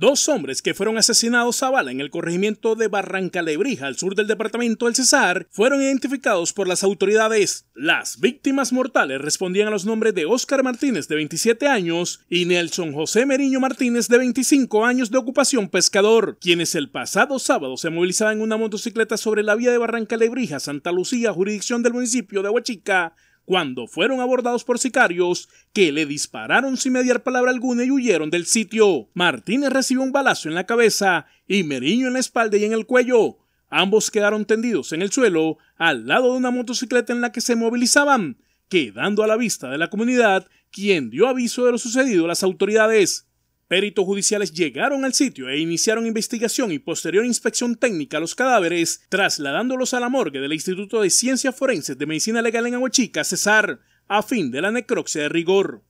Dos hombres que fueron asesinados a bala en el corregimiento de Barranca Lebrija, al sur del departamento del Cesar, fueron identificados por las autoridades. Las víctimas mortales respondían a los nombres de Oscar Martínez, de 27 años, y Nelson José Meriño Martínez, de 25 años de ocupación pescador, quienes el pasado sábado se movilizaban en una motocicleta sobre la vía de Barranca Lebrija, Santa Lucía, jurisdicción del municipio de Huachica, cuando fueron abordados por sicarios que le dispararon sin mediar palabra alguna y huyeron del sitio. Martínez recibió un balazo en la cabeza y Meriño en la espalda y en el cuello. Ambos quedaron tendidos en el suelo al lado de una motocicleta en la que se movilizaban, quedando a la vista de la comunidad, quien dio aviso de lo sucedido a las autoridades. Peritos judiciales llegaron al sitio e iniciaron investigación y posterior inspección técnica a los cadáveres, trasladándolos a la morgue del Instituto de Ciencias Forenses de Medicina Legal en Aguachica, Cesar, a fin de la necropsia de rigor.